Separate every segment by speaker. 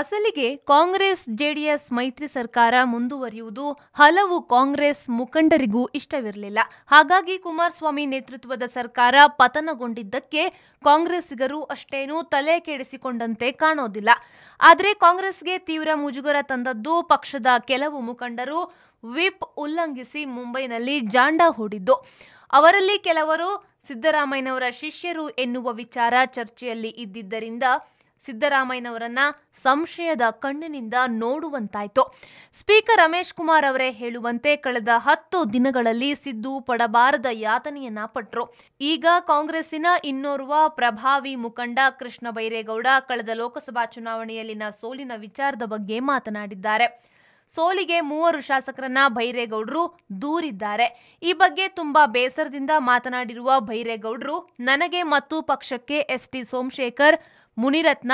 Speaker 1: ಅಸಲಿಗೆ ಕಾಂಗ್ರೆಸ್ ಜೆಡಿಎಸ್ ಮೈತ್ರಿ ಸರ್ಕಾರ ಮುಂದುವರಿಯುವುದು ಹಲವು ಕಾಂಗ್ರೆಸ್ ಮುಖಂಡರಿಗೂ ಇಷ್ಟವಿರಲಿಲ್ಲ ಹಾಗಾಗಿ ಕುಮಾರಸ್ವಾಮಿ ನೇತೃತ್ವದ ಸರ್ಕಾರ ಪತನಗೊಂಡಿದ್ದಕ್ಕೆ ಕಾಂಗ್ರೆಸ್ಸಿಗರು ಅಷ್ಟೇನೂ ತಲೆ ಕೆಡಿಸಿಕೊಂಡಂತೆ ಕಾಣೋದಿಲ್ಲ ಆದರೆ ಕಾಂಗ್ರೆಸ್ಗೆ ತೀವ್ರ ಮುಜುಗರ ತಂದದ್ದು ಪಕ್ಷದ ಕೆಲವು ಮುಖಂಡರು ವಿಪ್ ಉಲ್ಲಂಘಿಸಿ ಮುಂಬೈನಲ್ಲಿ ಜಾಂಡ ಹೂಡಿದ್ದು ಅವರಲ್ಲಿ ಕೆಲವರು ಸಿದ್ದರಾಮಯ್ಯನವರ ಶಿಷ್ಯರು ಎನ್ನುವ ವಿಚಾರ ಚರ್ಚೆಯಲ್ಲಿ ಇದ್ದಿದ್ದರಿಂದ ಸಿದ್ದರಾಮಯ್ಯನವರನ್ನ ಸಂಶಯದ ಕಣ್ಣಿನಿಂದ ನೋಡುವಂತಾಯ್ತು ಸ್ಪೀಕರ್ ರಮೇಶ್ ಕುಮಾರ್ ಅವರೇ ಹೇಳುವಂತೆ ಕಳೆದ ಹತ್ತು ದಿನಗಳಲ್ಲಿ ಸಿದ್ದು ಪಡಬಾರದ ಯಾತನೆಯನ್ನ ಪಟ್ರು ಈಗ ಕಾಂಗ್ರೆಸ್ಸಿನ ಇನ್ನೋರ್ವ ಪ್ರಭಾವಿ ಮುಖಂಡ ಕೃಷ್ಣ ಬೈರೇಗೌಡ ಕಳೆದ ಲೋಕಸಭಾ ಚುನಾವಣೆಯಲ್ಲಿನ ಸೋಲಿನ ವಿಚಾರದ ಬಗ್ಗೆ ಮಾತನಾಡಿದ್ದಾರೆ ಸೋಲಿಗೆ ಮೂವರು ಶಾಸಕರನ್ನ ಬೈರೇಗೌಡರು ದೂರಿದ್ದಾರೆ ಈ ಬಗ್ಗೆ ತುಂಬಾ ಬೇಸರದಿಂದ ಮಾತನಾಡಿರುವ ಬೈರೇಗೌಡರು ನನಗೆ ಮತ್ತು ಪಕ್ಷಕ್ಕೆ ಎಸ್ ಟಿ ಸೋಮಶೇಖರ್ ಮುನಿರತ್ನ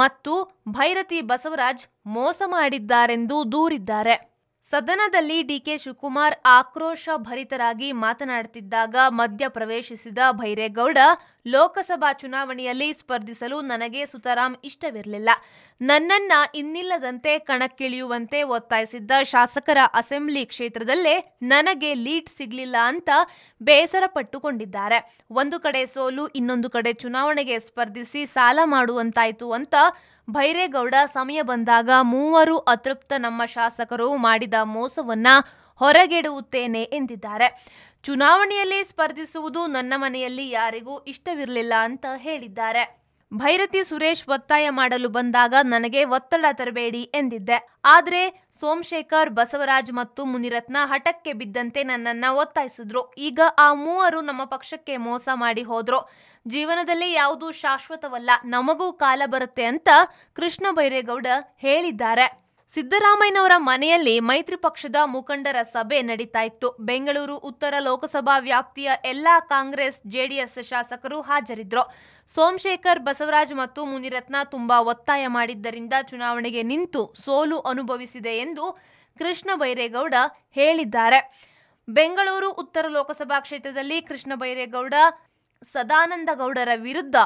Speaker 1: ಮತ್ತು ಭೈರತಿ ಬಸವರಾಜ್ ಮೋಸ ಮಾಡಿದ್ದಾರೆಂದು ದೂರಿದ್ದಾರೆ ಸದನದಲ್ಲಿ ಡಿಕೆ ಶಿವಕುಮಾರ್ ಆಕ್ರೋಶ ಭರಿತರಾಗಿ ಮಾತನಾಡುತ್ತಿದ್ದಾಗ ಮಧ್ಯ ಪ್ರವೇಶಿಸಿದ ಭೈರೇಗೌಡ ಲೋಕಸಭಾ ಚುನಾವಣೆಯಲ್ಲಿ ಸ್ಪರ್ಧಿಸಲು ನನಗೆ ಸುತಾರಾಂ ಇಷ್ಟವಿರಲಿಲ್ಲ ನನ್ನನ್ನ ಇನ್ನಿಲ್ಲದಂತೆ ಕಣಕ್ಕಿಳಿಯುವಂತೆ ಒತ್ತಾಯಿಸಿದ್ದ ಶಾಸಕರ ಅಸೆಂಬ್ಲಿ ಕ್ಷೇತ್ರದಲ್ಲೇ ನನಗೆ ಲೀಡ್ ಸಿಗಲಿಲ್ಲ ಅಂತ ಬೇಸರ ಪಟ್ಟುಕೊಂಡಿದ್ದಾರೆ ಒಂದು ಕಡೆ ಸೋಲು ಇನ್ನೊಂದು ಕಡೆ ಚುನಾವಣೆಗೆ ಸ್ಪರ್ಧಿಸಿ ಸಾಲ ಮಾಡುವಂತಾಯಿತು ಅಂತ ಭೈರೇಗೌಡ ಸಮಯ ಬಂದಾಗ ಮೂವರು ಅತೃಪ್ತ ನಮ್ಮ ಶಾಸಕರು ಮಾಡಿದ ಮೋಸವನ್ನ ಹೊರಗೆಡುತ್ತೇನೆ ಎಂದಿದ್ದಾರೆ ಚುನಾವಣೆಯಲ್ಲಿ ಸ್ಪರ್ಧಿಸುವುದು ನನ್ನ ಮನೆಯಲ್ಲಿ ಯಾರಿಗೂ ಇಷ್ಟವಿರಲಿಲ್ಲ ಅಂತ ಹೇಳಿದ್ದಾರೆ ಭೈರತಿ ಸುರೇಶ್ ಒತ್ತಾಯ ಮಾಡಲು ಬಂದಾಗ ನನಗೆ ಒತ್ತಡ ತರಬೇಡಿ ಎಂದಿದ್ದೆ ಆದರೆ ಸೋಮಶೇಖರ್ ಬಸವರಾಜ್ ಮತ್ತು ಮುನಿರತ್ನ ಹಠಕ್ಕೆ ಬಿದ್ದಂತೆ ನನ್ನನ್ನ ಒತ್ತಾಯಿಸಿದ್ರು ಈಗ ಆ ಮೂವರು ನಮ್ಮ ಪಕ್ಷಕ್ಕೆ ಮೋಸ ಮಾಡಿ ಹೋದ್ರು ಜೀವನದಲ್ಲಿ ಯಾವುದೂ ಶಾಶ್ವತವಲ್ಲ ನಮಗೂ ಕಾಲ ಬರುತ್ತೆ ಅಂತ ಕೃಷ್ಣ ಬೈರೇಗೌಡ ಹೇಳಿದ್ದಾರೆ ಸಿದ್ದರಾಮಯ್ಯನವರ ಮನೆಯಲ್ಲಿ ಮೈತ್ರಿ ಪಕ್ಷದ ಮುಖಂಡರ ಸಭೆ ನಡೀತಾ ಇತ್ತು ಬೆಂಗಳೂರು ಉತ್ತರ ಲೋಕಸಭಾ ವ್ಯಾಪ್ತಿಯ ಎಲ್ಲಾ ಕಾಂಗ್ರೆಸ್ ಜೆಡಿಎಸ್ ಶಾಸಕರು ಹಾಜರಿದ್ರು ಸೋಮಶೇಖರ್ ಬಸವರಾಜ್ ಮತ್ತು ಮುನಿರತ್ನ ತುಂಬಾ ಒತ್ತಾಯ ಮಾಡಿದ್ದರಿಂದ ಚುನಾವಣೆಗೆ ನಿಂತು ಸೋಲು ಅನುಭವಿಸಿದೆ ಎಂದು ಕೃಷ್ಣ ಬೈರೇಗೌಡ ಹೇಳಿದ್ದಾರೆ ಬೆಂಗಳೂರು ಉತ್ತರ ಲೋಕಸಭಾ ಕ್ಷೇತ್ರದಲ್ಲಿ ಕೃಷ್ಣ ಬೈರೇಗೌಡ ಸದಾನಂದಗೌಡರ ವಿರುದ್ಧ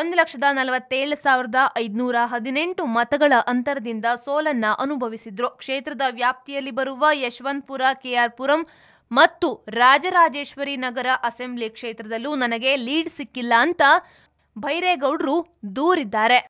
Speaker 1: ಒಂದು ಲಕ್ಷದ ನಲವತ್ತೇಳು ಸಾವಿರದ ಐದುನೂರ ಹದಿನೆಂಟು ಮತಗಳ ಅಂತರದಿಂದ ಸೋಲನ್ನ ಅನುಭವಿಸಿದ್ರು ಕ್ಷೇತ್ರದ ವ್ಯಾಪ್ತಿಯಲ್ಲಿ ಬರುವ ಯಶವಂತಪುರ ಕೆಆರ್ಪುರಂ ಮತ್ತು ರಾಜರಾಜೇಶ್ವರಿ ನಗರ ಅಸೆಂಬ್ಲಿ ಕ್ಷೇತ್ರದಲ್ಲೂ ನನಗೆ ಲೀಡ್ ಸಿಕ್ಕಿಲ್ಲ ಅಂತ ಭೈರೇಗೌಡರು ದೂರಿದ್ದಾರೆ